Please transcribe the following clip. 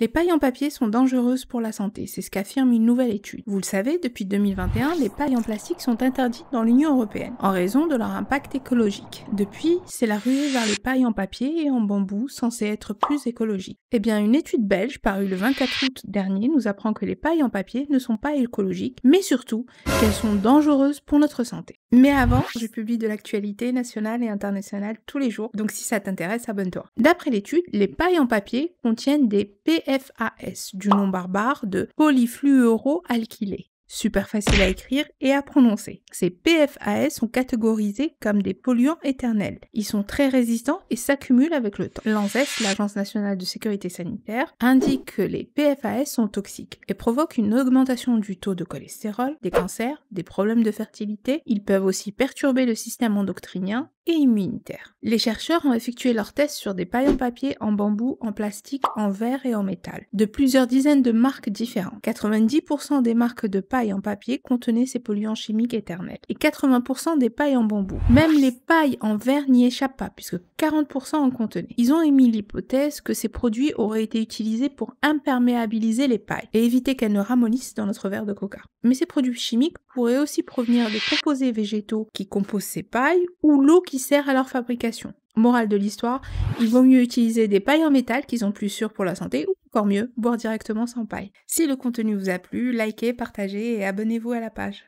Les pailles en papier sont dangereuses pour la santé, c'est ce qu'affirme une nouvelle étude. Vous le savez, depuis 2021, les pailles en plastique sont interdites dans l'Union européenne, en raison de leur impact écologique. Depuis, c'est la ruée vers les pailles en papier et en bambou, censées être plus écologiques. Eh bien, une étude belge parue le 24 août dernier nous apprend que les pailles en papier ne sont pas écologiques, mais surtout qu'elles sont dangereuses pour notre santé. Mais avant, je publie de l'actualité nationale et internationale tous les jours, donc si ça t'intéresse, abonne-toi. D'après l'étude, les pailles en papier contiennent des PFAS PFAS, du nom barbare de polyfluoroalkylés. Super facile à écrire et à prononcer. Ces PFAS sont catégorisés comme des polluants éternels. Ils sont très résistants et s'accumulent avec le temps. L'ANSES, l'Agence nationale de sécurité sanitaire, indique que les PFAS sont toxiques et provoquent une augmentation du taux de cholestérol, des cancers, des problèmes de fertilité. Ils peuvent aussi perturber le système endocrinien, et immunitaire. Les chercheurs ont effectué leurs tests sur des pailles en papier, en bambou, en plastique, en verre et en métal, de plusieurs dizaines de marques différentes. 90% des marques de pailles en papier contenaient ces polluants chimiques éternels et 80% des pailles en bambou. Même les pailles en verre n'y échappent pas puisque 40% en contenaient. Ils ont émis l'hypothèse que ces produits auraient été utilisés pour imperméabiliser les pailles et éviter qu'elles ne ramollissent dans notre verre de coca. Mais ces produits chimiques pourraient aussi provenir des composés végétaux qui composent ces pailles ou l'eau sert à leur fabrication. Morale de l'histoire, il vaut mieux utiliser des pailles en métal qui sont plus sûres pour la santé ou encore mieux, boire directement sans paille. Si le contenu vous a plu, likez, partagez et abonnez-vous à la page.